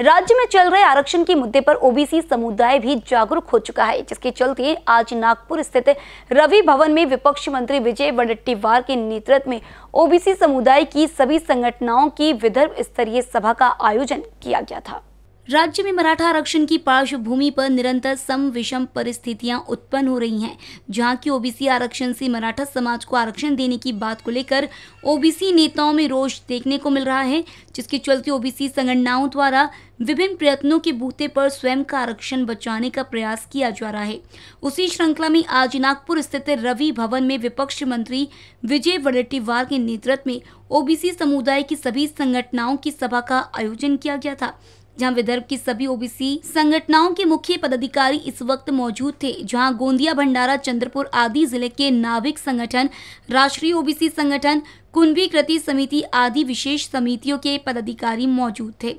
राज्य में चल रहे आरक्षण के मुद्दे पर ओबीसी समुदाय भी जागरूक हो चुका है जिसके चलते आज नागपुर स्थित रवि भवन में विपक्ष मंत्री विजय वडट्टीवार के नेतृत्व में ओबीसी समुदाय की सभी संगठनाओं की विदर्भ स्तरीय सभा का आयोजन किया गया था राज्य में मराठा आरक्षण की पार्श्वभूमि पर निरंतर सम विषम परिस्थितियां उत्पन्न हो रही हैं जहां की ओबीसी आरक्षण से मराठा समाज को आरक्षण देने की बात को लेकर ओबीसी नेताओं में रोष देखने को मिल रहा है जिसके चलते ओबीसी संगठनाओं द्वारा विभिन्न प्रयत्नों के बूते पर स्वयं का आरक्षण बचाने का प्रयास किया जा रहा है उसी श्रृंखला में आज नागपुर स्थित रवि भवन में विपक्ष मंत्री विजय वडेट्टीवार के नेतृत्व में ओबीसी समुदाय की सभी संगठनाओं की सभा का आयोजन किया गया था जहां विदर्भ की सभी ओबीसी संगठनाओं के मुख्य पदाधिकारी इस वक्त मौजूद थे जहां गोंदिया भंडारा चंद्रपुर आदि जिले के नाविक संगठन राष्ट्रीय ओबीसी संगठन कुंभी कृति समिति आदि विशेष समितियों के पदाधिकारी मौजूद थे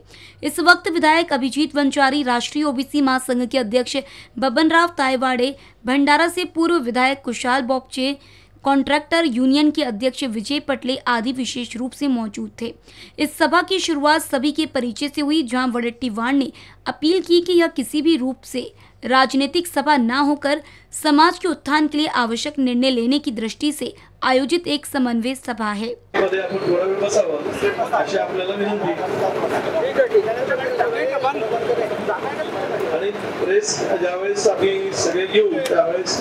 इस वक्त विधायक अभिजीत वंचारी राष्ट्रीय ओबीसी महासंघ के अध्यक्ष बबन राव तायवाड़े भंडारा से पूर्व विधायक कुशाल बोपचे कॉन्ट्रैक्टर यूनियन के अध्यक्ष विजय पटले आदि विशेष रूप से मौजूद थे इस सभा की शुरुआत सभी के परिचय से हुई जहां वडट्टीवार ने अपील की कि यह किसी भी रूप से राजनीतिक सभा न होकर समाज के उत्थान के लिए आवश्यक निर्णय लेने की दृष्टि से आयोजित एक समन्वय सभा है प्रेस ज्यावेळेस आम्ही सगळे त्यावेळेस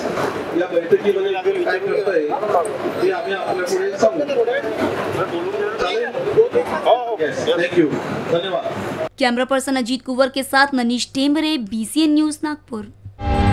या बैठकीमध्ये काय ते आम्ही सांगू धन्यवाद कैमरा पर्सन अजीत कुंवर के साथ मनीष टेमरे बीसीएन न्यूज नागपुर